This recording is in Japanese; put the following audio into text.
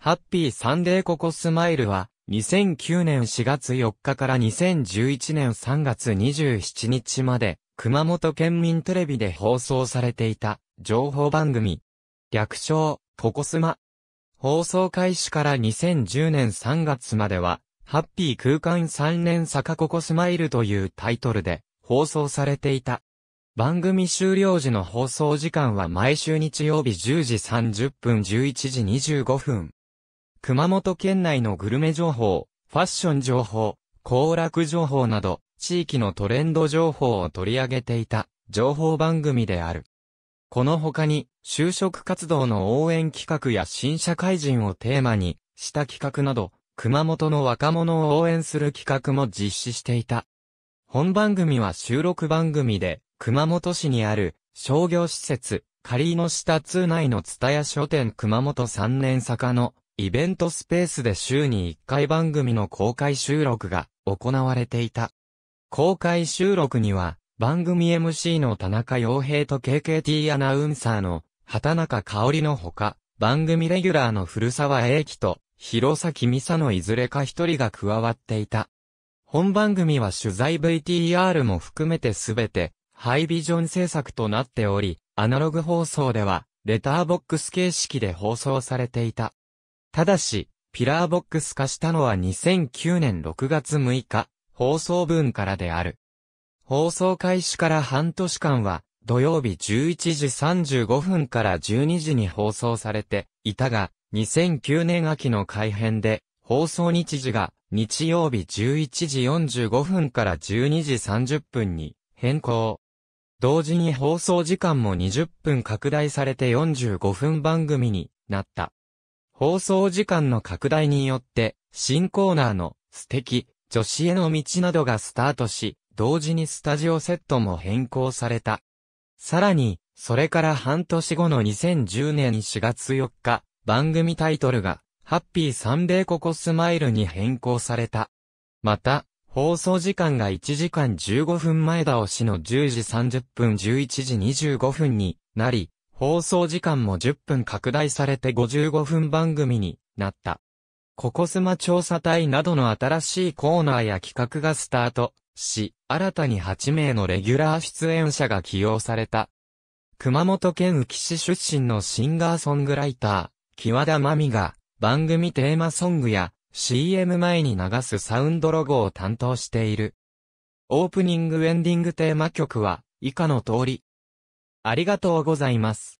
ハッピーサンデーココスマイルは、2009年4月4日から2011年3月27日まで、熊本県民テレビで放送されていた、情報番組。略称、ココスマ。放送開始から2010年3月までは、ハッピー空間3連坂ココスマイルというタイトルで放送されていた。番組終了時の放送時間は毎週日曜日10時30分11時25分。熊本県内のグルメ情報、ファッション情報、行楽情報など、地域のトレンド情報を取り上げていた、情報番組である。この他に、就職活動の応援企画や新社会人をテーマにした企画など、熊本の若者を応援する企画も実施していた。本番組は収録番組で、熊本市にある商業施設、仮の下通内の蔦屋書店熊本3年坂のイベントスペースで週に1回番組の公開収録が行われていた。公開収録には、番組 MC の田中洋平と KKT アナウンサーの畑中香織のほか、番組レギュラーの古沢英樹と弘崎美佐のいずれか一人が加わっていた。本番組は取材 VTR も含めてすべてハイビジョン制作となっており、アナログ放送ではレターボックス形式で放送されていた。ただし、ピラーボックス化したのは2009年6月6日、放送分からである。放送開始から半年間は、土曜日11時35分から12時に放送されていたが、2009年秋の改編で、放送日時が日曜日11時45分から12時30分に変更。同時に放送時間も20分拡大されて45分番組になった。放送時間の拡大によって、新コーナーの素敵、女子への道などがスタートし、同時にスタジオセットも変更された。さらに、それから半年後の2010年4月4日、番組タイトルが、ハッピーサンデーココスマイルに変更された。また、放送時間が1時間15分前倒しの10時30分11時25分になり、放送時間も10分拡大されて55分番組になった。ココスマ調査隊などの新しいコーナーや企画がスタートし、新たに8名のレギュラー出演者が起用された。熊本県宇城市出身のシンガーソングライター、木和田真美が番組テーマソングや CM 前に流すサウンドロゴを担当している。オープニングエンディングテーマ曲は以下の通り、ありがとうございます。